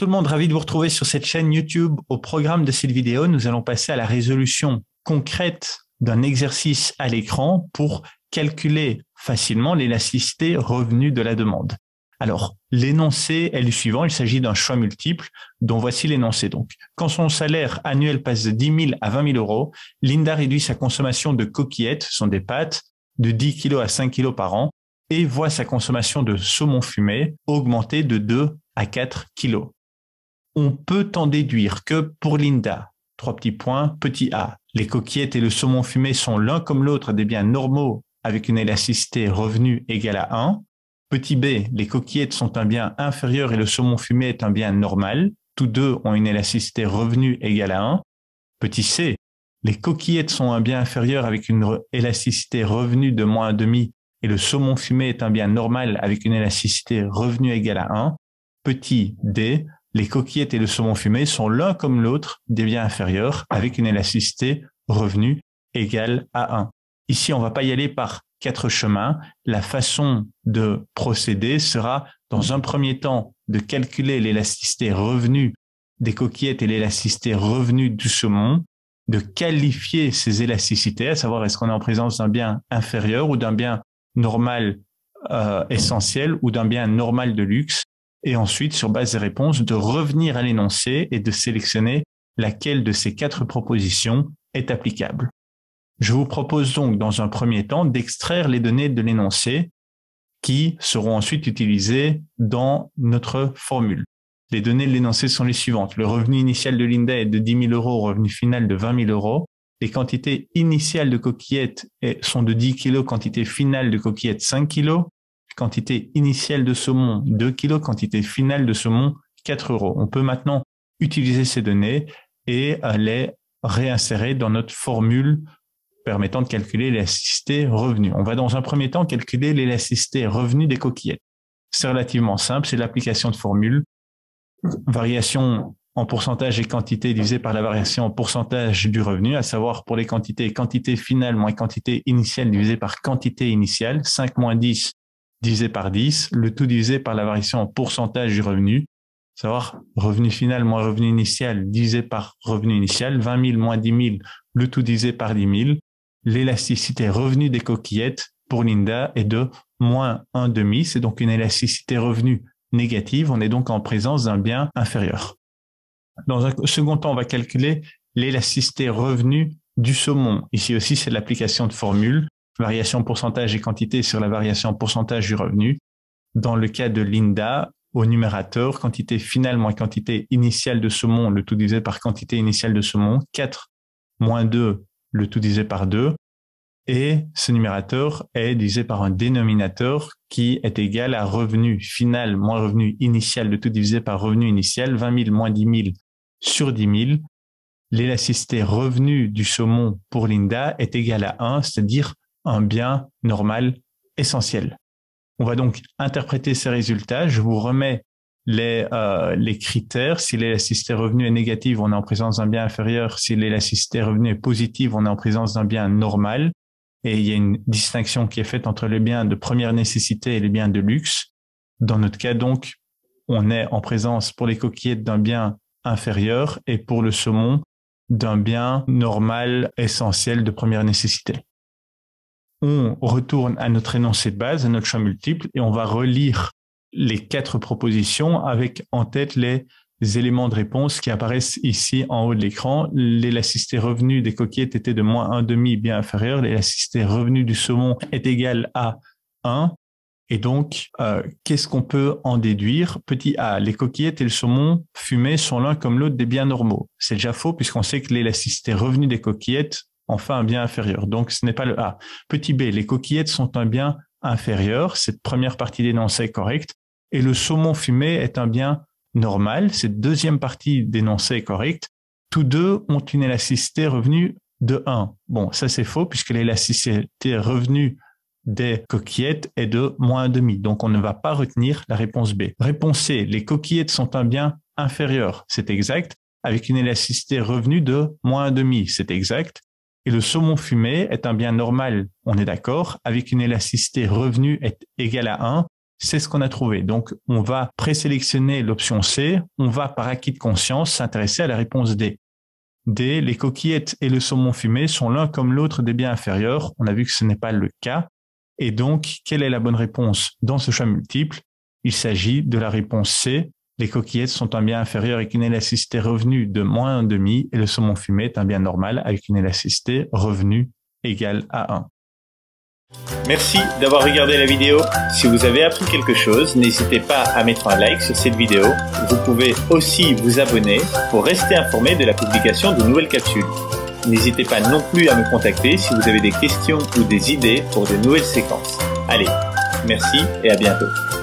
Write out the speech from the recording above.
tout le monde, ravi de vous retrouver sur cette chaîne YouTube. Au programme de cette vidéo, nous allons passer à la résolution concrète d'un exercice à l'écran pour calculer facilement l'élasticité revenu de la demande. Alors, l'énoncé est le suivant, il s'agit d'un choix multiple dont voici l'énoncé donc. Quand son salaire annuel passe de 10 000 à 20 000 euros, Linda réduit sa consommation de coquillettes, ce sont des pâtes, de 10 kg à 5 kg par an et voit sa consommation de saumon fumé augmenter de 2 à 4 kg on peut en déduire que pour Linda, trois petits points, petit a, les coquillettes et le saumon fumé sont l'un comme l'autre des biens normaux avec une élasticité revenue égale à 1. Petit b, les coquillettes sont un bien inférieur et le saumon fumé est un bien normal. Tous deux ont une élasticité revenue égale à 1. Petit c, les coquillettes sont un bien inférieur avec une élasticité revenue de moins demi et le saumon fumé est un bien normal avec une élasticité revenu égale à 1. Petit d, les coquillettes et le saumon fumé sont l'un comme l'autre des biens inférieurs avec une élasticité revenu égale à 1. Ici, on va pas y aller par quatre chemins. La façon de procéder sera, dans un premier temps, de calculer l'élasticité revenu des coquillettes et l'élasticité revenu du saumon, de qualifier ces élasticités, à savoir est-ce qu'on est en présence d'un bien inférieur ou d'un bien normal euh, essentiel ou d'un bien normal de luxe, et ensuite, sur base des réponses, de revenir à l'énoncé et de sélectionner laquelle de ces quatre propositions est applicable. Je vous propose donc, dans un premier temps, d'extraire les données de l'énoncé qui seront ensuite utilisées dans notre formule. Les données de l'énoncé sont les suivantes. Le revenu initial de Linda est de 10 000 euros, revenu final de 20 000 euros. Les quantités initiales de coquillettes sont de 10 kg, quantité finale de coquillettes 5 kg quantité initiale de saumon 2 kg, quantité finale de saumon 4 euros. On peut maintenant utiliser ces données et les réinsérer dans notre formule permettant de calculer l'élasticité revenu. On va dans un premier temps calculer l'élasticité revenu des coquillettes. C'est relativement simple, c'est l'application de formule. Variation en pourcentage et quantité divisée par la variation en pourcentage du revenu, à savoir pour les quantités, quantité finale moins quantité initiale divisée par quantité initiale, 5 moins 10 divisé par 10, le tout divisé par la variation en pourcentage du revenu, savoir revenu final moins revenu initial divisé par revenu initial, 20 000 moins 10 000, le tout divisé par 10 000. L'élasticité revenu des coquillettes pour Linda est de moins 1,5, c'est donc une élasticité revenu négative, on est donc en présence d'un bien inférieur. Dans un second temps, on va calculer l'élasticité revenu du saumon. Ici aussi, c'est l'application de formule variation pourcentage et quantité sur la variation pourcentage du revenu. Dans le cas de Linda, au numérateur, quantité finale moins quantité initiale de saumon, le tout divisé par quantité initiale de saumon, 4 moins 2, le tout divisé par 2. Et ce numérateur est divisé par un dénominateur qui est égal à revenu final moins revenu initial, le tout divisé par revenu initial, 20 000 moins 10 000 sur 10 000. L'élasticité revenu du saumon pour Linda est égale à 1, c'est-à-dire un bien normal essentiel. On va donc interpréter ces résultats. Je vous remets les, euh, les critères. Si l'élasticité revenu est négative, on est en présence d'un bien inférieur. Si l'élasticité revenu est positive, on est en présence d'un bien normal. Et il y a une distinction qui est faite entre les biens de première nécessité et les biens de luxe. Dans notre cas, donc, on est en présence pour les coquillettes d'un bien inférieur et pour le saumon d'un bien normal essentiel de première nécessité on retourne à notre énoncé de base, à notre champ multiple, et on va relire les quatre propositions avec en tête les éléments de réponse qui apparaissent ici en haut de l'écran. L'élasticité revenue des coquillettes était de moins 1,5 bien inférieure. L'élasticité revenue du saumon est égale à 1. Et donc, euh, qu'est-ce qu'on peut en déduire Petit a, les coquillettes et le saumon fumé sont l'un comme l'autre des biens normaux. C'est déjà faux puisqu'on sait que l'élasticité revenue des coquillettes enfin un bien inférieur. Donc ce n'est pas le A. Petit b, les coquillettes sont un bien inférieur. Cette première partie d'énoncé est correcte. Et le saumon fumé est un bien normal. Cette deuxième partie d'énoncé est correcte. Tous deux ont une élasticité revenue de 1. Bon, ça c'est faux puisque l'élasticité revenue des coquillettes est de moins 1,5, Donc on ne va pas retenir la réponse B. Réponse C, les coquillettes sont un bien inférieur. C'est exact. Avec une élasticité revenue de moins 1,5, C'est exact. Et le saumon fumé est un bien normal, on est d'accord, avec une élasticité revenu est égale à 1. C'est ce qu'on a trouvé. Donc, on va présélectionner l'option C. On va, par acquis de conscience, s'intéresser à la réponse D. D, les coquillettes et le saumon fumé sont l'un comme l'autre des biens inférieurs. On a vu que ce n'est pas le cas. Et donc, quelle est la bonne réponse dans ce choix multiple Il s'agit de la réponse C, les coquillettes sont un bien inférieur avec une élasticité revenue de moins 1,5 et le saumon fumé est un bien normal avec une élasticité revenue égale à 1. Merci d'avoir regardé la vidéo. Si vous avez appris quelque chose, n'hésitez pas à mettre un like sur cette vidéo. Vous pouvez aussi vous abonner pour rester informé de la publication de nouvelles capsules. N'hésitez pas non plus à me contacter si vous avez des questions ou des idées pour de nouvelles séquences. Allez, merci et à bientôt.